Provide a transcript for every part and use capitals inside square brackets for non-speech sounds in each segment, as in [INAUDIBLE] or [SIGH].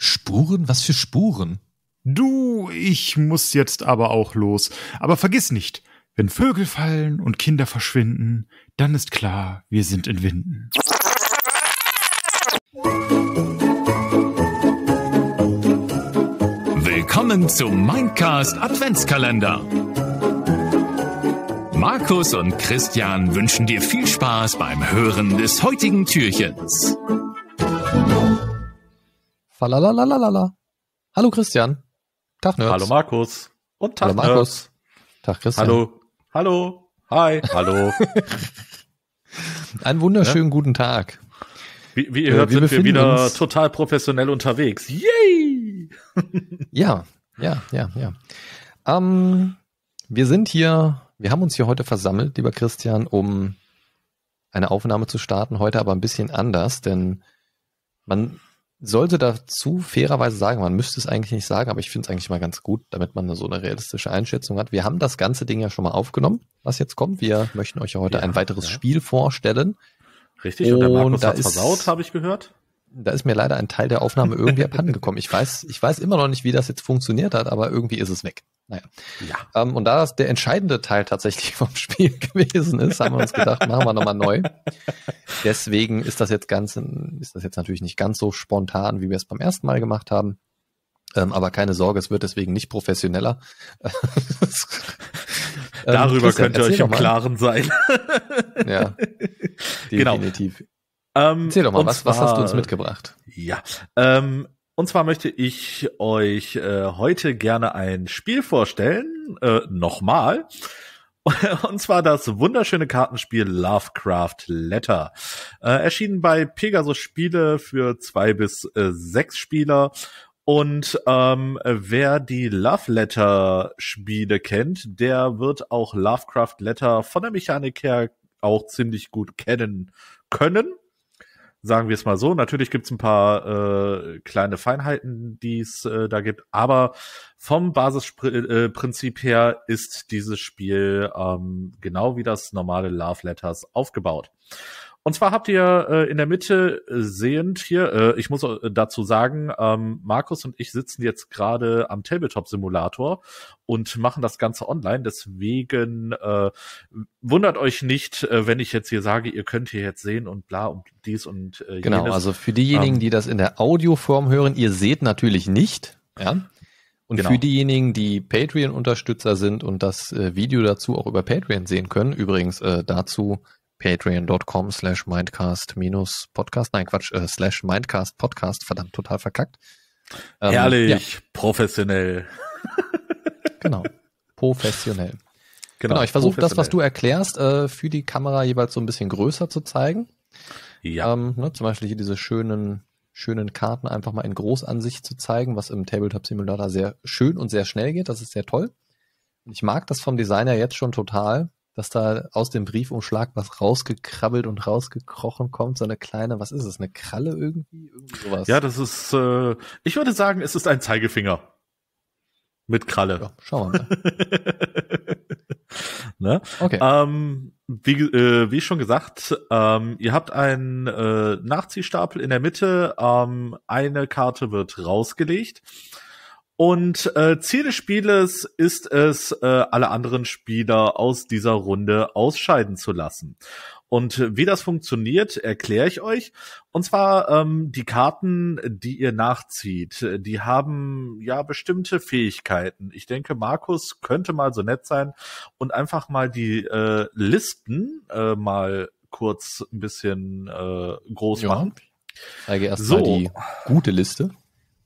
Spuren? Was für Spuren? Du, ich muss jetzt aber auch los. Aber vergiss nicht, wenn Vögel fallen und Kinder verschwinden, dann ist klar, wir sind in Winden. Willkommen zum Mindcast Adventskalender. Markus und Christian wünschen dir viel Spaß beim Hören des heutigen Türchens. Falalalalala. Hallo Christian. Tag Nerds. Hallo Markus. Und Tag Hallo Nerds. Markus. Tag Christian. Hallo. Hallo. Hi. Hallo. [LAUGHS] Einen wunderschönen ja? guten Tag. Wie, wie ihr äh, hört, wir sind wir wieder uns. total professionell unterwegs. Yay! [LAUGHS] ja, ja, ja, ja. Ähm, wir sind hier, wir haben uns hier heute versammelt, lieber Christian, um eine Aufnahme zu starten. Heute aber ein bisschen anders, denn man sollte dazu fairerweise sagen, man müsste es eigentlich nicht sagen, aber ich finde es eigentlich mal ganz gut, damit man so eine realistische Einschätzung hat. Wir haben das ganze Ding ja schon mal aufgenommen, was jetzt kommt. Wir möchten euch ja heute ja, ein weiteres ja. Spiel vorstellen. Richtig, und, und der oh, Markus da versaut, habe ich gehört. Da ist mir leider ein Teil der Aufnahme irgendwie abhandengekommen. Ich weiß, ich weiß immer noch nicht, wie das jetzt funktioniert hat, aber irgendwie ist es weg. Naja. Ja. Ähm, und da das der entscheidende Teil tatsächlich [LAUGHS] vom Spiel gewesen ist, haben wir uns gedacht, machen wir nochmal neu. Deswegen ist das jetzt ganz, ist das jetzt natürlich nicht ganz so spontan, wie wir es beim ersten Mal gemacht haben. Ähm, aber keine Sorge, es wird deswegen nicht professioneller. [LAUGHS] Darüber ähm, könnt ihr euch im Klaren sein. ja, [LAUGHS] genau. definitiv. Ähm, Erzähl doch mal, was, was hast du uns mitgebracht? Ja, ähm, und zwar möchte ich euch äh, heute gerne ein Spiel vorstellen, äh, nochmal. [LAUGHS] Und zwar das wunderschöne Kartenspiel Lovecraft Letter. Äh, erschienen bei Pegasus Spiele für zwei bis äh, sechs Spieler. Und ähm, wer die Love Letter Spiele kennt, der wird auch Lovecraft Letter von der Mechanik her auch ziemlich gut kennen können sagen wir es mal so. Natürlich gibt es ein paar äh, kleine Feinheiten, die es äh, da gibt, aber vom Basisprinzip äh, her ist dieses Spiel ähm, genau wie das normale Love Letters aufgebaut. Und zwar habt ihr äh, in der Mitte äh, sehend hier, äh, ich muss äh, dazu sagen, ähm, Markus und ich sitzen jetzt gerade am Tabletop-Simulator und machen das Ganze online. Deswegen äh, wundert euch nicht, äh, wenn ich jetzt hier sage, ihr könnt hier jetzt sehen und bla und dies und äh, jenes. Genau, also für diejenigen, ähm, die das in der Audioform hören, ihr seht natürlich nicht, ja. Und genau. für diejenigen, die Patreon-Unterstützer sind und das äh, Video dazu auch über Patreon sehen können, übrigens äh, dazu patreon.com slash mindcast minus podcast, nein Quatsch, äh, slash mindcast podcast, verdammt, total verkackt. Ähm, Herrlich, ja. professionell. [LAUGHS] Genau, professionell. Genau, genau ich versuche das, was du erklärst, äh, für die Kamera jeweils so ein bisschen größer zu zeigen. Ja. Ähm, ne, zum Beispiel hier diese schönen, schönen Karten einfach mal in Großansicht zu zeigen, was im Tabletop Simulator sehr schön und sehr schnell geht. Das ist sehr toll. ich mag das vom Designer jetzt schon total, dass da aus dem Briefumschlag was rausgekrabbelt und rausgekrochen kommt, so eine kleine, was ist es, eine Kralle irgendwie? Irgendwie sowas. Ja, das ist, äh, ich würde sagen, es ist ein Zeigefinger. Mit Kralle. Ja, schauen wir mal. [LAUGHS] ne? Okay. Ähm, wie, äh, wie schon gesagt, ähm, ihr habt einen äh, Nachziehstapel in der Mitte, ähm, eine Karte wird rausgelegt. Und äh, Ziel des Spieles ist es, äh, alle anderen Spieler aus dieser Runde ausscheiden zu lassen. Und wie das funktioniert, erkläre ich euch. Und zwar ähm, die Karten, die ihr nachzieht, die haben ja bestimmte Fähigkeiten. Ich denke, Markus könnte mal so nett sein und einfach mal die äh, Listen äh, mal kurz ein bisschen äh, groß ja. machen. Zeige erst so. die gute Liste.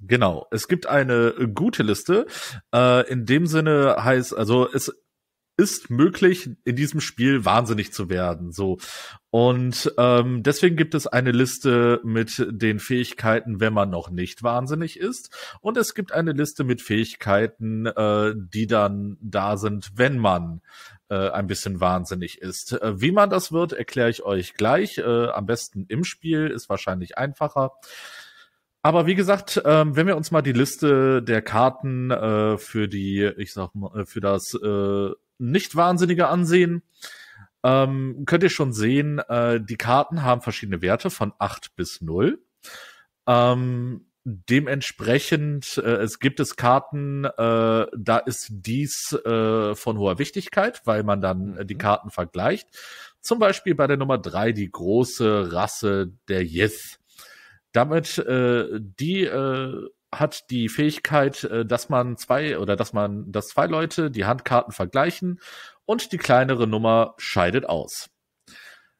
Genau, es gibt eine gute Liste. Äh, in dem Sinne heißt, also es ist möglich, in diesem Spiel wahnsinnig zu werden. So. Und ähm, deswegen gibt es eine Liste mit den Fähigkeiten, wenn man noch nicht wahnsinnig ist. Und es gibt eine Liste mit Fähigkeiten, äh, die dann da sind, wenn man äh, ein bisschen wahnsinnig ist. Äh, wie man das wird, erkläre ich euch gleich. Äh, am besten im Spiel ist wahrscheinlich einfacher. Aber wie gesagt, ähm, wenn wir uns mal die Liste der Karten äh, für die, ich sag mal, äh, für das äh, nicht Wahnsinnige ansehen, ähm, könnt ihr schon sehen, äh, die Karten haben verschiedene Werte von 8 bis 0. Ähm, dementsprechend, äh, es gibt es Karten, äh, da ist dies äh, von hoher Wichtigkeit, weil man dann äh, die mhm. Karten vergleicht. Zum Beispiel bei der Nummer 3, die große Rasse der Yith. Damit äh, die äh, hat die Fähigkeit, äh, dass man zwei oder dass man, dass zwei Leute die Handkarten vergleichen und die kleinere Nummer scheidet aus.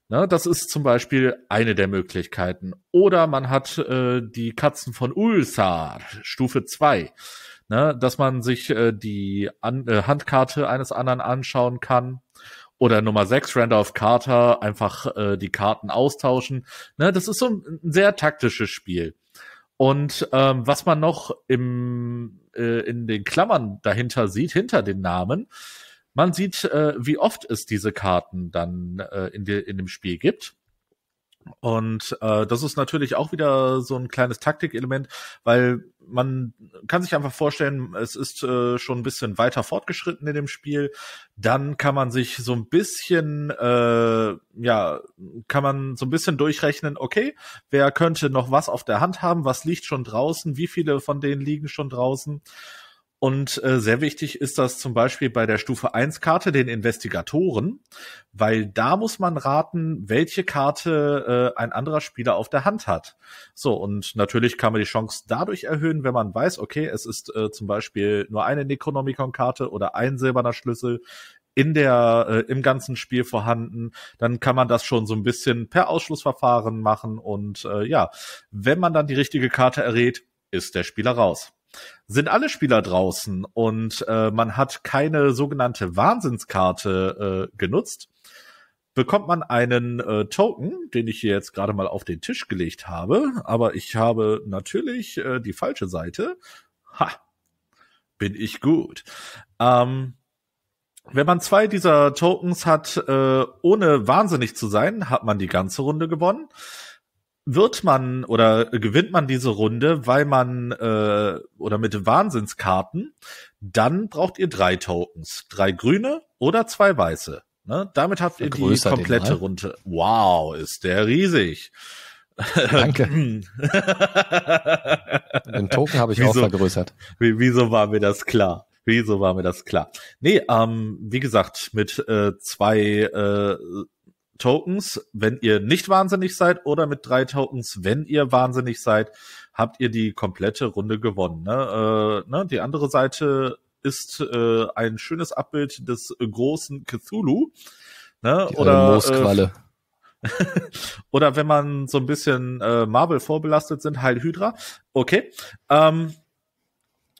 Na, ne, das ist zum Beispiel eine der Möglichkeiten. Oder man hat äh, die Katzen von Ulsar, Stufe 2. Ne, dass man sich äh, die An äh, Handkarte eines anderen anschauen kann oder Nummer 6, Randolph Carter, einfach äh, die Karten austauschen. Ne, das ist so ein, sehr taktisches Spiel. Und ähm, was man noch im, äh, in den Klammern dahinter sieht, hinter den Namen, man sieht, äh, wie oft es diese Karten dann äh, in, de, in dem Spiel gibt. Und äh, das ist natürlich auch wieder so ein kleines Taktikelement, weil man kann sich einfach vorstellen, es ist äh, schon ein bisschen weiter fortgeschritten in dem Spiel. Dann kann man sich so ein bisschen, äh, ja, kann man so ein bisschen durchrechnen, okay, wer könnte noch was auf der Hand haben, was liegt schon draußen, wie viele von denen liegen schon draußen. Und äh, sehr wichtig ist das zum Beispiel bei der Stufe 1 Karte den Investigatoren, weil da muss man raten, welche Karte äh, ein anderer Spieler auf der Hand hat. So, und natürlich kann man die Chance dadurch erhöhen, wenn man weiß, okay, es ist äh, zum Beispiel nur eine Necronomicon-Karte oder ein silberner Schlüssel in der äh, im ganzen Spiel vorhanden, dann kann man das schon so ein bisschen per Ausschlussverfahren machen und äh, ja, wenn man dann die richtige Karte errät, ist der Spieler raus sind alle Spieler draußen und äh, man hat keine sogenannte Wahnsinnskarte äh, genutzt, bekommt man einen äh, Token, den ich hier jetzt gerade mal auf den Tisch gelegt habe, aber ich habe natürlich äh, die falsche Seite. Ha, bin ich gut. Ähm, wenn man zwei dieser Tokens hat, äh, ohne wahnsinnig zu sein, hat man die ganze Runde gewonnen wird man oder gewinnt man diese Runde, weil man äh, oder mit Wahnsinnskarten, dann braucht ihr drei Tokens. Drei grüne oder zwei weiße. Ne? Damit habt ihr die komplette Runde. Wow, ist der riesig. Danke. [LAUGHS] Den Token habe ich wieso, auch vergrößert. Wieso war mir das klar? Wieso war mir das klar? Nee, ähm, wie gesagt, mit äh, zwei äh, Tokens, wenn ihr nicht wahnsinnig seid, oder mit drei Tokens, wenn ihr wahnsinnig seid, habt ihr die komplette Runde gewonnen. Ne? Äh, ne? Die andere Seite ist äh, ein schönes Abbild des großen Cthulhu. Ne? Die oder äh, Moosqualle. Äh, [LAUGHS] oder wenn man so ein bisschen äh, Marvel vorbelastet sind, Heil Hydra. Okay. Ähm,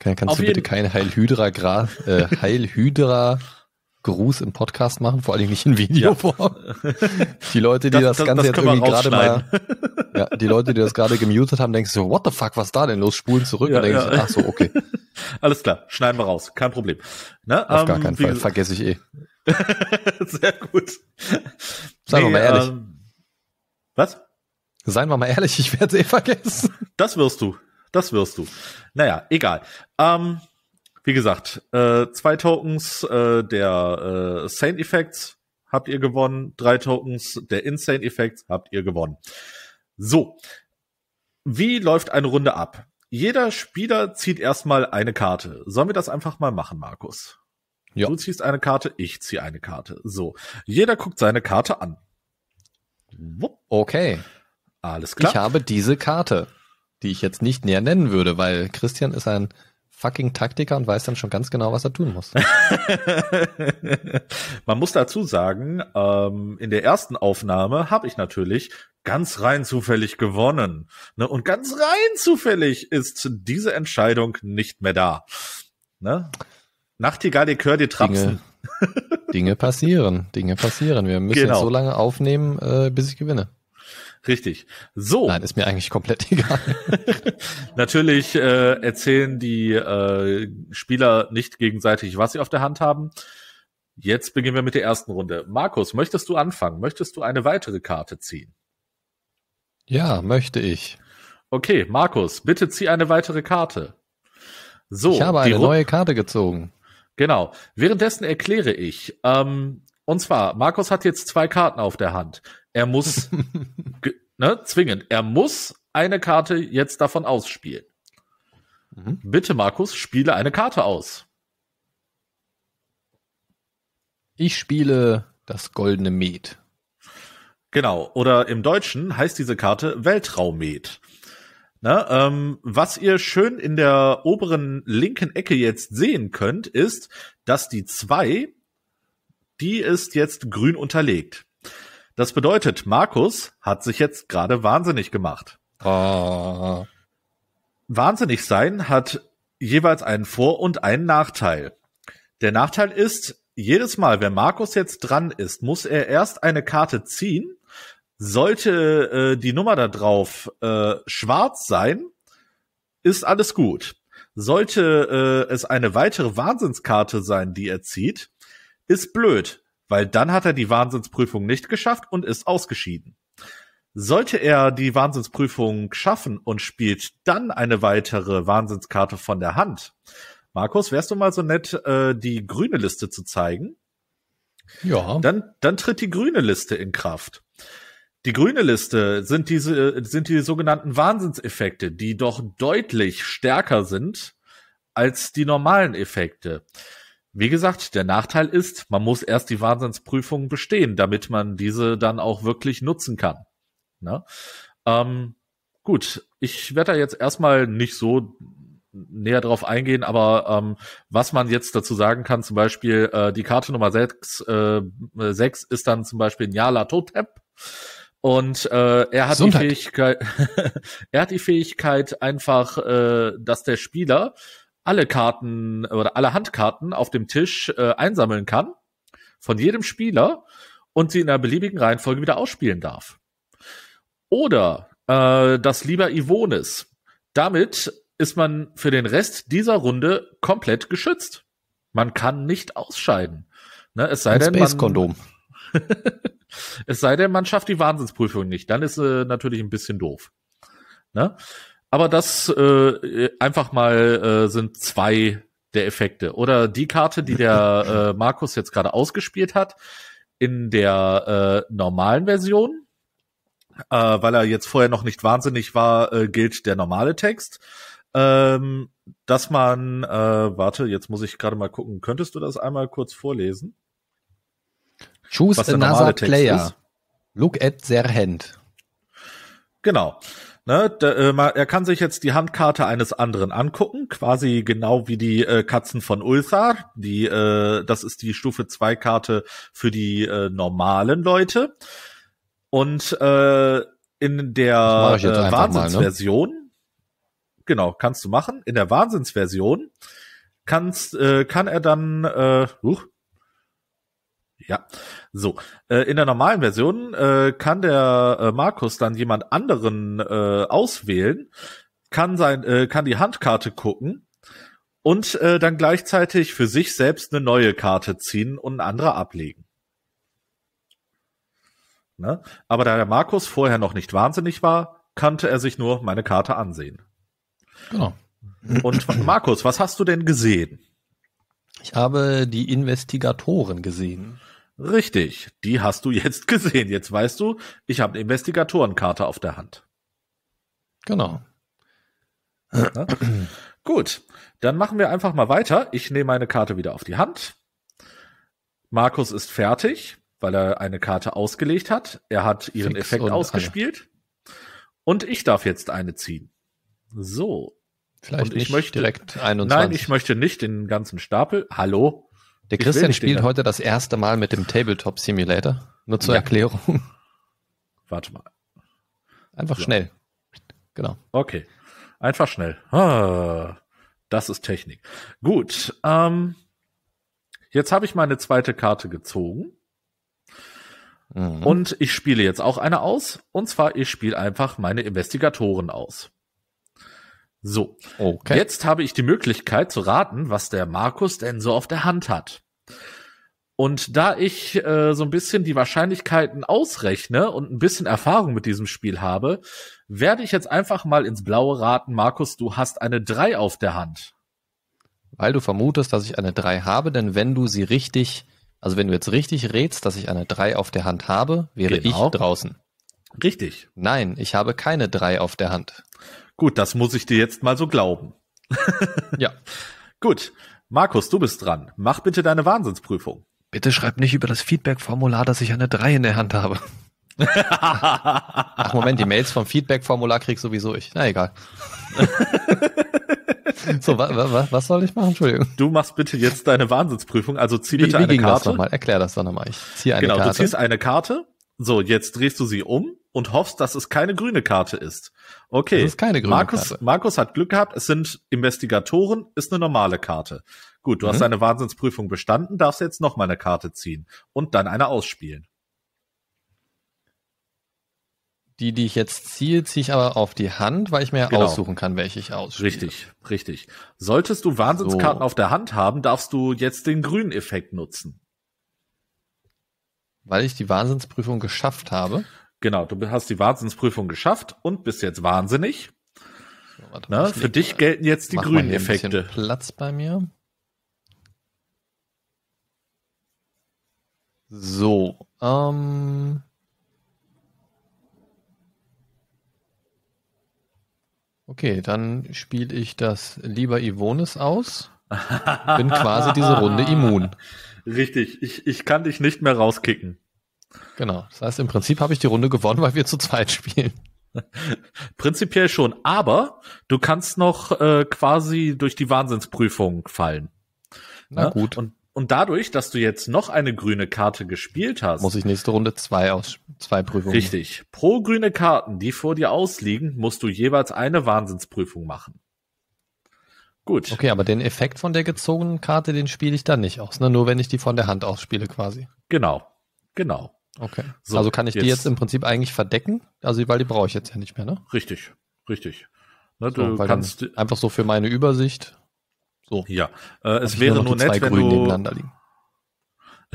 kannst du bitte kein Heil Hydra, Gra äh, Heil Hydra Gruß im Podcast machen, vor allen Dingen nicht in Videoform. Ja. [LAUGHS] Die Leute, die das, das, Ganze das jetzt irgendwie gerade mal, [LAUGHS] ja, die Leute, die das gerade gemutet haben, denken so, what the fuck, was da denn los? Spulen zurück ja, und denken ja. so, ach so, okay. [LAUGHS] Alles klar, schneiden wir raus, kein Problem. Ne? Auf um, gar ähm, keinen Fall, vergesse ich eh. Sehr gut. Seien nee, wir mal ehrlich. Ähm, was? Seien wir mal ehrlich, ich werde es eh vergessen. Das wirst du, das wirst du. Naja, egal. Ähm, um, wie gesagt, äh, zwei Tokens äh, der äh, Sane Effects habt ihr gewonnen, drei Tokens der Insane Effects habt ihr gewonnen. So, wie läuft eine Runde ab? Jeder Spieler zieht erstmal eine Karte. Sollen wir das einfach mal machen, Markus? Ja. Du ziehst eine Karte, ich ziehe eine Karte. So, jeder guckt seine Karte an. Wupp. Okay. Alles klar. Ich habe diese Karte, die ich jetzt nicht näher nennen würde, weil Christian ist ein fucking Taktiker und weiß dann schon ganz genau, was er tun muss. [LAUGHS] Man muss dazu sagen, ähm, in der ersten Aufnahme habe ich natürlich ganz rein zufällig gewonnen. Ne? Und ganz rein zufällig ist diese Entscheidung nicht mehr da. Ne? Nachtigall, die Kör, die Trapsen. Dinge, Dinge passieren, Dinge passieren. Wir müssen genau. so lange aufnehmen, äh, bis ich gewinne. Richtig. So. Nein, ist mir eigentlich komplett [LAUGHS] egal. [LAUGHS] Natürlich äh, erzählen die äh, Spieler nicht gegenseitig, was sie auf der Hand haben. Jetzt beginnen wir mit der ersten Runde. Markus, möchtest du anfangen? Möchtest du eine weitere Karte ziehen? Ja, möchte ich. Okay, Markus, bitte zieh eine weitere Karte. So, ich habe eine Ru neue Karte gezogen. Genau. Währenddessen erkläre ich. Ähm, und zwar, Markus hat jetzt zwei Karten auf der Hand. Er muss, [LAUGHS] ne, zwingend, er muss eine Karte jetzt davon ausspielen. Mhm. Bitte, Markus, spiele eine Karte aus. Ich spiele das goldene Met. Genau, oder im Deutschen heißt diese Karte Weltraummet. Ne, ähm, was ihr schön in der oberen linken Ecke jetzt sehen könnt, ist, dass die zwei, die ist jetzt grün unterlegt. Das bedeutet, Markus hat sich jetzt gerade wahnsinnig gemacht. Oh. Wahnsinnig sein hat jeweils einen Vor- und einen Nachteil. Der Nachteil ist, jedes Mal, wenn Markus jetzt dran ist, muss er erst eine Karte ziehen. Sollte äh, die Nummer da drauf äh, schwarz sein, ist alles gut. Sollte äh, es eine weitere Wahnsinnskarte sein, die er zieht, ist blöd weil dann hat er die Wahnsinnsprüfung nicht geschafft und ist ausgeschieden. Sollte er die Wahnsinnsprüfung schaffen und spielt dann eine weitere Wahnsinnskarte von der Hand, Markus, wärst du mal so nett, äh, die grüne Liste zu zeigen? Ja. Dann, dann tritt die grüne Liste in Kraft. Die grüne Liste sind diese, sind die sogenannten Wahnsinnseffekte, die doch deutlich stärker sind als die normalen Effekte. Wie gesagt, der Nachteil ist, man muss erst die Wahnsinnsprüfung bestehen, damit man diese dann auch wirklich nutzen kann. Ne? Ähm, gut, ich werde da jetzt erstmal nicht so näher drauf eingehen, aber ähm, was man jetzt dazu sagen kann, zum Beispiel äh, die Karte Nummer 6, äh, 6 ist dann zum Beispiel Nyala Totep. Und äh, er hat die Fähigkeit, [LAUGHS] er hat die Fähigkeit einfach, äh, dass der Spieler alle Karten oder alle Handkarten auf dem Tisch äh, einsammeln kann von jedem Spieler und sie in einer beliebigen Reihenfolge wieder ausspielen darf. Oder äh, das lieber Ivonis. Damit ist man für den Rest dieser Runde komplett geschützt. Man kann nicht ausscheiden. Ne, es sei Ein denn, Man, [LAUGHS] es sei denn, man schafft die Wahnsinnsprüfung nicht. Dann ist äh, natürlich ein bisschen doof. Ne? Aber das äh, einfach mal äh, sind zwei der Effekte. Oder die Karte, die der [LAUGHS] äh, Markus jetzt gerade ausgespielt hat, in der äh, normalen Version, äh, weil er jetzt vorher noch nicht wahnsinnig war, äh, gilt der normale Text. Ähm, dass man, äh, warte, jetzt muss ich gerade mal gucken, könntest du das einmal kurz vorlesen? Choose another player. Ist? Look at their hand. Genau. Ne, äh, er kann sich jetzt die Handkarte eines anderen angucken, quasi genau wie die äh, Katzen von Ulthar. Die, äh, das ist die Stufe 2 Karte für die äh, normalen Leute. Und äh, in der äh, ne? Wahnsinnsversion, ne? genau, kannst du machen. In der Wahnsinnsversion kannst, äh, kann er dann, äh, uh, ja, so, äh, in der normalen Version äh, kann der äh, Markus dann jemand anderen äh, auswählen, kann sein, äh, kann die Handkarte gucken und äh, dann gleichzeitig für sich selbst eine neue Karte ziehen und eine andere ablegen. Ne? Aber da der Markus vorher noch nicht wahnsinnig war, kannte er sich nur meine Karte ansehen. Genau. Und Markus, was hast du denn gesehen? Ich habe die Investigatoren gesehen. Richtig, die hast du jetzt [LAUGHS] gesehen. Jetzt weißt du, ich habe eine Investigatorenkarte auf der Hand. Genau. Gut, dann machen wir einfach mal weiter. Ich nehme meine Karte wieder auf die Hand. Markus ist fertig, weil er eine Karte ausgelegt hat. Er hat ihren Fix Effekt und ausgespielt. Alle. Und ich darf jetzt eine ziehen. So. Vielleicht und ich nicht möchte, direkt 21. Nein, ich möchte nicht den ganzen Stapel. Hallo? Der Christian spielt heute das erste Mal mit dem Tabletop Simulator. Nur zur ja. Erklärung. [LAUGHS] Warte mal. Einfach ja. schnell. Genau. Okay. Einfach schnell. Ah, das ist Technik. Gut. Ähm, jetzt habe ich meine zweite Karte gezogen. Mhm. Und ich spiele jetzt auch eine aus. Und zwar, ich spiele einfach meine Investigatoren aus. So, okay. jetzt habe ich die Möglichkeit zu raten, was der Markus denn so auf der Hand hat. Und da ich äh, so ein bisschen die Wahrscheinlichkeiten ausrechne und ein bisschen Erfahrung mit diesem Spiel habe, werde ich jetzt einfach mal ins Blaue raten. Markus, du hast eine 3 auf der Hand. Weil du vermutest, dass ich eine 3 habe, denn wenn du sie richtig, also wenn du jetzt richtig rätst, dass ich eine 3 auf der Hand habe, wäre genau. ich draußen. Richtig. Nein, ich habe keine 3 auf der Hand. Gut, das muss ich dir jetzt mal so glauben. ja. [LAUGHS] Gut, Markus, du bist dran. Mach bitte deine Wahnsinnsprüfung. Bitte schreib nicht über das Feedback-Formular, dass ich eine 3 in der Hand habe. Ach Moment, die Mails vom Feedback-Formular krieg sowieso ich. Na egal. so, wa wa was soll ich machen? Entschuldigung. Du machst bitte jetzt deine Wahnsinnsprüfung. Also zieh bitte wie, wie eine ging Karte. Das nochmal? Erklär das dann nochmal. Ich zieh eine genau, Karte. Genau, du ziehst eine Karte. So, jetzt drehst du sie um und hoffst, dass es keine grüne Karte ist. Okay. Das ist keine grüne Markus, Karte. Markus hat Glück gehabt. Es sind Investigatoren, ist eine normale Karte. Gut, du mhm. hast deine Wahnsinnsprüfung bestanden, darfst jetzt noch mal eine Karte ziehen und dann eine ausspielen. Die, die ich jetzt ziehe, ziehe ich aber auf die Hand, weil ich mir genau. aussuchen kann, welche ich ausspiele. Richtig, richtig. Solltest du Wahnsinnskarten so. auf der Hand haben, darfst du jetzt den grünen Effekt nutzen. Weil ich die Wahnsinnsprüfung geschafft habe. Genau, du hast die Wahnsinnsprüfung geschafft und bist jetzt wahnsinnig. Warte, Na, ne, für dich gelten jetzt die grünen Effekte. Platz bei mir. So, ähm. Okay, dann spiele ich das lieber Ivonis aus. Bin quasi diese Runde immun. [LAUGHS] Richtig, ich, ich kann dich nicht mehr rauskicken. Genau. Das heißt, im Prinzip habe ich die Runde gewonnen, weil wir zu zweit spielen. [LAUGHS] Prinzipiell schon, aber du kannst noch äh, quasi durch die Wahnsinnsprüfung fallen. Na ja? Ne? gut. Und, und dadurch, dass du jetzt noch eine grüne Karte gespielt hast, muss ich nächste Runde zwei aus zwei Prüfungen. Richtig. Pro grüne Karten, die vor dir ausliegen, musst du jeweils eine Wahnsinnsprüfung machen. Gut. Okay, aber den Effekt von der gezogenen Karte, den spiele ich dann nicht aus, ne? Nur wenn ich die von der Hand ausspiele quasi. Genau. Genau. Okay. So, also kann ich jetzt. die jetzt im Prinzip eigentlich verdecken, also weil die brauche ich jetzt ja nicht mehr, ne? Richtig, richtig. Ne, so, du kannst einfach so für meine Übersicht. So. Ja, äh, es wäre nur, nur nett, wenn Grün du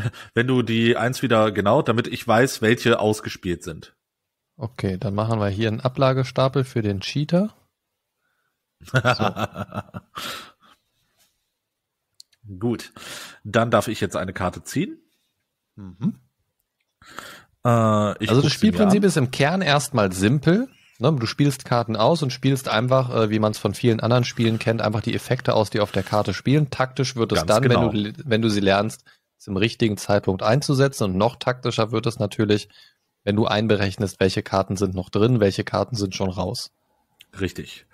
[LAUGHS] wenn du die eins wieder genau, damit ich weiß, welche ausgespielt sind. Okay, dann machen wir hier einen Ablagestapel für den Cheater. So. [LAUGHS] Gut, dann darf ich jetzt eine Karte ziehen. Mhm. Äh, also das Spielprinzip ist im Kern erstmal simpel. Ne? Du spielst Karten aus und spielst einfach, äh, wie man es von vielen anderen Spielen kennt, einfach die Effekte aus, die auf der Karte spielen. Taktisch wird es Ganz dann, genau. wenn, du, genau. wenn du sie lernst, zum richtigen Zeitpunkt einzusetzen. Und noch taktischer wird es natürlich, wenn du einberechnest, welche Karten sind noch drin, welche Karten sind schon raus. Richtig.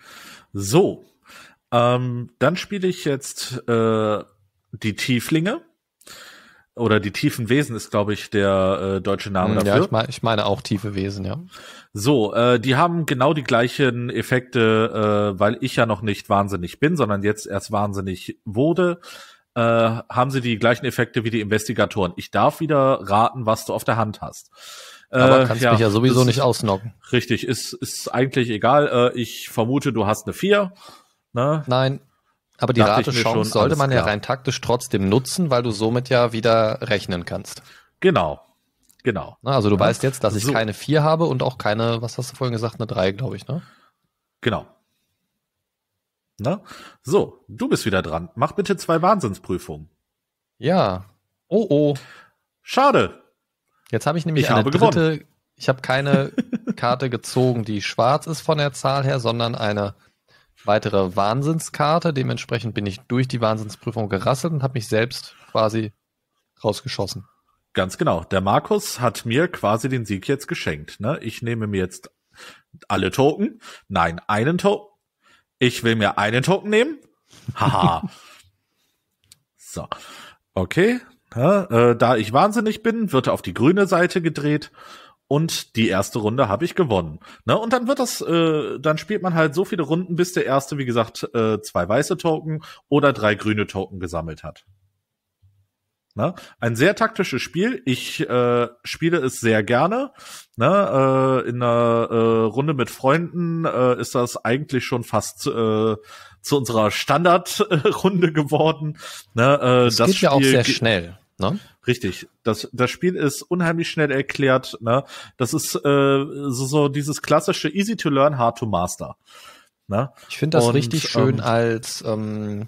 So, ähm, dann spiele ich jetzt äh, die Tieflinge oder die tiefen Wesen ist, glaube ich, der äh, deutsche Name hm, dafür. Ja, ich, mein, ich meine auch tiefe Wesen, ja. So, äh, die haben genau die gleichen Effekte, äh, weil ich ja noch nicht wahnsinnig bin, sondern jetzt erst wahnsinnig wurde, äh, haben sie die gleichen Effekte wie die Investigatoren. Ich darf wieder raten, was du auf der Hand hast. Äh, Aber äh, kannst ja, mich ja sowieso ist, nicht ausnocken. Richtig, ist, ist eigentlich egal. Äh, ich vermute, du hast eine vier. Ne? Nein. Aber die Ratechance sollte man ja rein taktisch trotzdem nutzen, weil du somit ja wieder rechnen kannst. Genau. Genau. Also du ja. weißt jetzt, dass ich so. keine 4 habe und auch keine, was hast du vorhin gesagt, eine 3, glaube ich, ne? Genau. Na? So, du bist wieder dran. Mach bitte zwei Wahnsinnsprüfungen. Ja. Oh oh. Schade. Jetzt habe ich nämlich ich eine habe dritte, gewonnen. ich habe keine Karte gezogen, die schwarz ist von der Zahl her, sondern eine weitere Wahnsinnskarte. Dementsprechend bin ich durch die Wahnsinnsprüfung gerasselt und habe mich selbst quasi rausgeschossen. Ganz genau. Der Markus hat mir quasi den Sieg jetzt geschenkt. Ne? Ich nehme mir jetzt alle Token. Nein, einen Token. Ich will mir einen Token nehmen. Haha. [LAUGHS] so. Okay. Ja, äh, da ich wahnsinnig bin, wird er auf die grüne Seite gedreht und die erste Runde habe ich gewonnen. Ne? Und dann wird das, äh, dann spielt man halt so viele Runden, bis der erste, wie gesagt, äh, zwei weiße Token oder drei grüne Token gesammelt hat. Ne? Ein sehr taktisches Spiel. Ich äh, spiele es sehr gerne. Ne? Äh, in einer äh, Runde mit Freunden äh, ist das eigentlich schon fast äh, zu unserer Standardrunde [LAUGHS] geworden. Ne? Äh, das, das geht Spiel ja auch sehr schnell. Ne? Richtig. Das, das Spiel ist unheimlich schnell erklärt. Ne? Das ist äh, so, so dieses klassische Easy to Learn, Hard to Master. Ne? Ich finde das Und, richtig ähm, schön ähm, als ähm,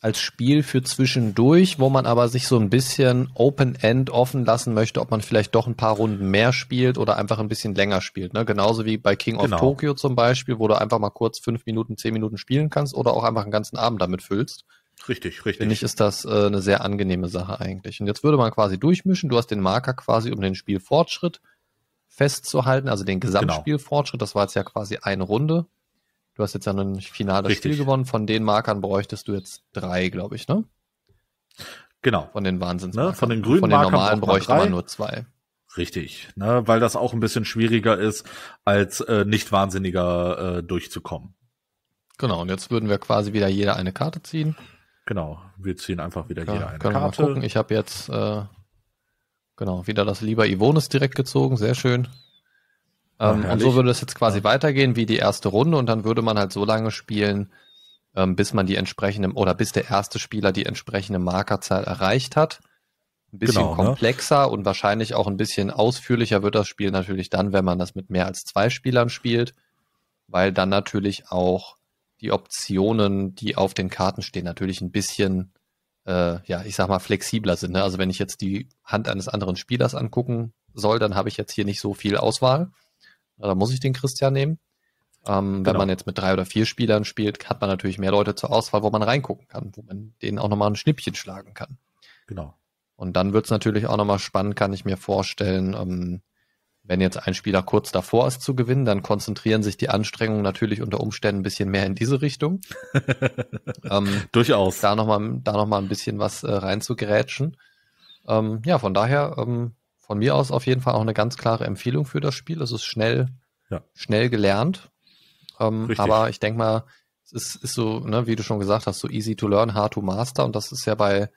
als Spiel für zwischendurch, wo man aber sich so ein bisschen Open-End offen lassen möchte, ob man vielleicht doch ein paar Runden mehr spielt oder einfach ein bisschen länger spielt. Ne? Genauso wie bei King genau. of Tokyo zum Beispiel, wo du einfach mal kurz fünf Minuten, zehn Minuten spielen kannst oder auch einfach einen ganzen Abend damit füllst. Richtig, richtig. Finde ich, ist das äh, eine sehr angenehme Sache eigentlich. Und jetzt würde man quasi durchmischen. Du hast den Marker quasi, um den Spielfortschritt festzuhalten, also den genau. Gesamtspielfortschritt. Das war jetzt ja quasi eine Runde. Du hast jetzt ja noch nicht final das Spiel gewonnen. Von den Markern bräuchtest du jetzt drei, glaube ich, ne? Genau. Von den Wahnsinns. Ne? Von den grünen Von den Markern normalen bräuchte man nur zwei. Richtig, ne? weil das auch ein bisschen schwieriger ist, als äh, Nicht-Wahnsinniger äh, durchzukommen. Genau, und jetzt würden wir quasi wieder jeder eine Karte ziehen. Genau, wir ziehen einfach wieder hier ein. Können Karte. Mal gucken. Ich habe jetzt äh, genau wieder das lieber Ivonis direkt gezogen, sehr schön. Ähm, Na, und so würde es jetzt quasi ja. weitergehen wie die erste Runde und dann würde man halt so lange spielen, ähm, bis man die entsprechende oder bis der erste Spieler die entsprechende Markerzahl erreicht hat. Ein bisschen genau, ne? komplexer ne? und wahrscheinlich auch ein bisschen ausführlicher wird das Spiel natürlich dann, wenn man das mit mehr als zwei Spielern spielt, weil dann natürlich auch die Optionen, die auf den Karten stehen, natürlich ein bisschen, äh, ja, ich sag mal, flexibler sind. Ne? Also wenn ich jetzt die Hand eines anderen Spielers angucken soll, dann habe ich jetzt hier nicht so viel Auswahl. Da muss ich den Christian nehmen. Ähm, genau. Wenn man jetzt mit drei oder vier Spielern spielt, hat man natürlich mehr Leute zur Auswahl, wo man reingucken kann, wo man denen auch nochmal ein Schnippchen schlagen kann. Genau. Und dann wird's natürlich auch nochmal spannend, kann ich mir vorstellen, ähm, wenn jetzt ein Spieler kurz davor ist zu gewinnen, dann konzentrieren sich die Anstrengungen natürlich unter Umständen ein bisschen mehr in diese Richtung. [LAUGHS] ähm, Durchaus. Da nochmal da noch mal ein bisschen was äh, reinzugrätschen. Ähm, ja, von daher ähm, von mir aus auf jeden Fall auch eine ganz klare Empfehlung für das Spiel. Es ist schnell, ja. schnell gelernt. Ähm, aber ich denke mal, es ist, ist so, ne, wie du schon gesagt hast, so easy to learn, hard to master. Und das ist ja bei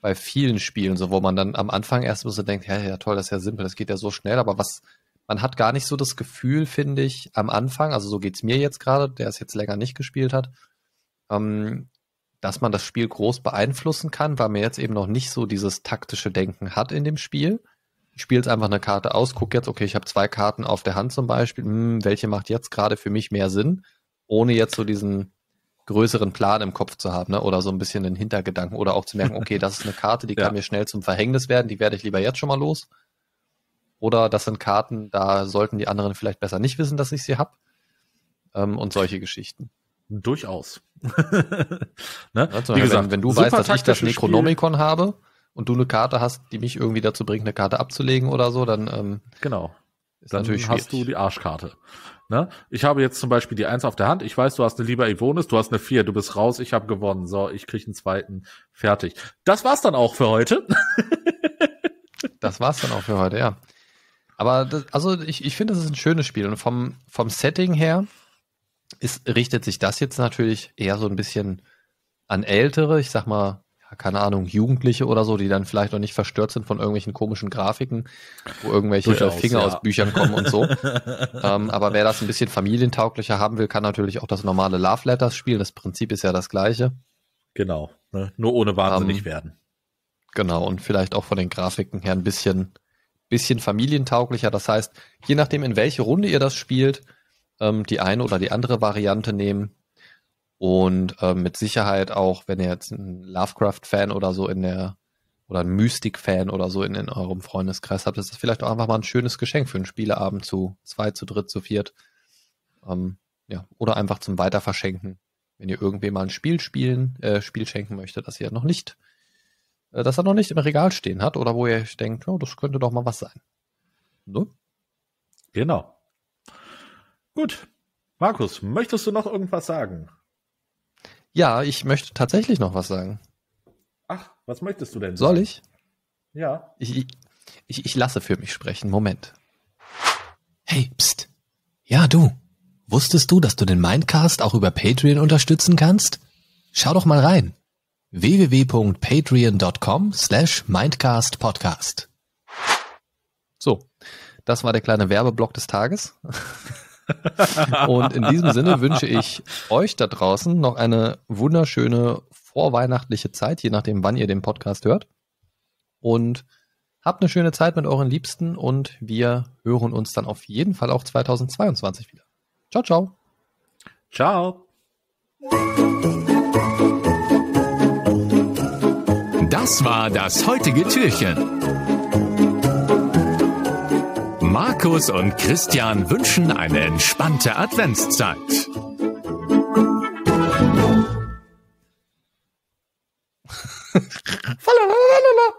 bei vielen Spielen, so wo man dann am Anfang erst so denkt, ja, ja, toll, das ist ja simpel, das geht ja so schnell, aber was, man hat gar nicht so das Gefühl, finde ich, am Anfang, also so geht's mir jetzt gerade, der es jetzt länger nicht gespielt hat, ähm, dass man das Spiel groß beeinflussen kann, weil man jetzt eben noch nicht so dieses taktische Denken hat in dem Spiel. Ich spiele jetzt einfach eine Karte aus, guck jetzt, okay, ich habe zwei Karten auf der Hand zum Beispiel, hm, welche macht jetzt gerade für mich mehr Sinn, ohne jetzt so diesen größeren Plan im Kopf zu haben ne? oder so ein bisschen den Hintergedanken oder auch zu merken, okay, das ist eine Karte, die [LAUGHS] ja. kann mir schnell zum Verhängnis werden, die werde ich lieber jetzt schon mal los. Oder das sind Karten, da sollten die anderen vielleicht besser nicht wissen, dass ich sie habe. Ähm, und solche Geschichten. Durchaus. [LAUGHS] ne? ne? Wie gesagt, wenn, du weißt, dass ich das Necronomicon Spiel. habe und du eine Karte hast, die mich irgendwie dazu bringt, eine Karte abzulegen oder so, dann ähm, genau. Ist dann natürlich hast du die Arschkarte. Ne? Ich habe jetzt zum Beispiel die Eins auf der Hand. Ich weiß, du hast eine lieber Ivonis, du hast eine Vier, du bist raus, ich habe gewonnen. So, ich krieg einen zweiten. Fertig. Das war's dann auch für heute. [LAUGHS] das war's dann auch für heute, ja. Aber das, also ich, ich finde, das ist ein schönes Spiel. Und vom, vom Setting her ist, richtet sich das jetzt natürlich eher so ein bisschen an ältere, ich sag mal, keine Ahnung, Jugendliche oder so, die dann vielleicht noch nicht verstört sind von irgendwelchen komischen Grafiken, wo irgendwelche äh, Durchaus, Finger ja. aus Büchern kommen und so. [LAUGHS] ähm, aber wer das ein bisschen familientauglicher haben will, kann natürlich auch das normale Love Letters spielen. Das Prinzip ist ja das gleiche. Genau, ne? nur ohne wahnsinnig ähm, werden. Genau, und vielleicht auch von den Grafiken her ein bisschen, bisschen familientauglicher. Das heißt, je nachdem, in welche Runde ihr das spielt, ähm, die eine oder die andere Variante nehmen und äh, mit Sicherheit auch, wenn ihr jetzt ein Lovecraft-Fan oder so in der oder ein Mystik-Fan oder so in, in eurem Freundeskreis habt, ist das vielleicht auch einfach mal ein schönes Geschenk für einen Spieleabend zu zwei, zu dritt, zu viert. Ähm, ja, oder einfach zum Weiterverschenken. Wenn ihr irgendwem mal ein Spiel spielen, äh, Spiel schenken möchtet, das ihr noch nicht, äh, das er noch nicht im Regal stehen hat oder wo ihr denkt, oh, das könnte doch mal was sein. So? Ne? Genau. Gut. Markus, möchtest du noch irgendwas sagen? Ja, ich möchte tatsächlich noch was sagen. Ach, was möchtest du denn? Sagen? Soll ich? Ja. Ich, ich, ich lasse für mich sprechen. Moment. Hey, pst. Ja, du. Wusstest du, dass du den Mindcast auch über Patreon unterstützen kannst? Schau doch mal rein. www.patreon.com slash mindcastpodcast So, das war der kleine Werbeblock des Tages. [LAUGHS] Und in diesem Sinne wünsche ich euch da draußen noch eine wunderschöne vorweihnachtliche Zeit, je nachdem, wann ihr den Podcast hört. Und habt eine schöne Zeit mit euren Liebsten und wir hören uns dann auf jeden Fall auch 2022 wieder. Ciao, ciao. Ciao. Das war das heutige Türchen. Markus und Christian wünschen eine entspannte Adventszeit. Hallo, hallo, hallo.